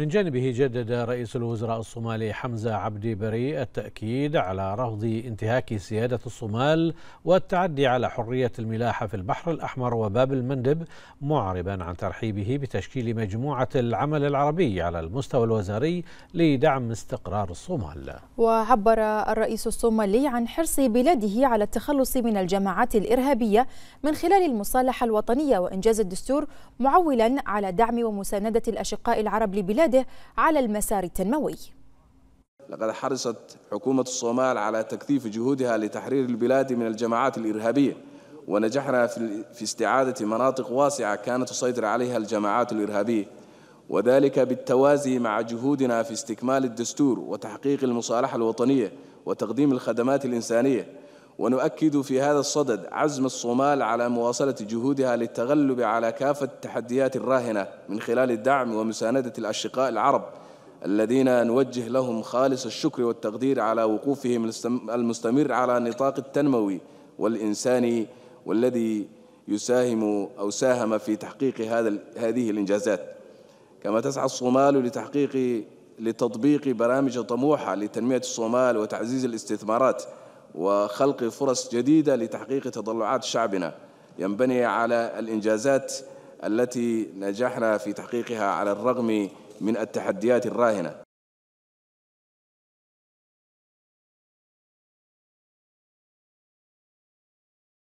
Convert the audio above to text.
من جانبه جدد رئيس الوزراء الصومالي حمزة عبدي بري التأكيد على رفض انتهاك سيادة الصومال والتعدي على حرية الملاحة في البحر الأحمر وباب المندب معربا عن ترحيبه بتشكيل مجموعة العمل العربي على المستوى الوزاري لدعم استقرار الصومال وعبر الرئيس الصومالي عن حرص بلاده على التخلص من الجماعات الإرهابية من خلال المصالحة الوطنية وإنجاز الدستور معولا على دعم ومساندة الأشقاء العرب لبلاده بلاده على المسار التنموي لقد حرصت حكومة الصومال على تكثيف جهودها لتحرير البلاد من الجماعات الإرهابية ونجحنا في استعادة مناطق واسعة كانت تسيطر عليها الجماعات الإرهابية وذلك بالتوازي مع جهودنا في استكمال الدستور وتحقيق المصالحة الوطنية وتقديم الخدمات الإنسانية ونؤكد في هذا الصدد عزم الصومال على مواصلة جهودها للتغلب على كافة التحديات الراهنة من خلال الدعم ومساندة الأشقاء العرب الذين نوجه لهم خالص الشكر والتقدير على وقوفهم المستمر على نطاق التنموي والإنساني والذي يساهم أو ساهم في تحقيق هذا هذه الإنجازات كما تسعى الصومال لتحقيق لتطبيق برامج طموحة لتنمية الصومال وتعزيز الاستثمارات وخلق فرص جديدة لتحقيق تطلعات شعبنا ينبني على الإنجازات التي نجحنا في تحقيقها على الرغم من التحديات الراهنة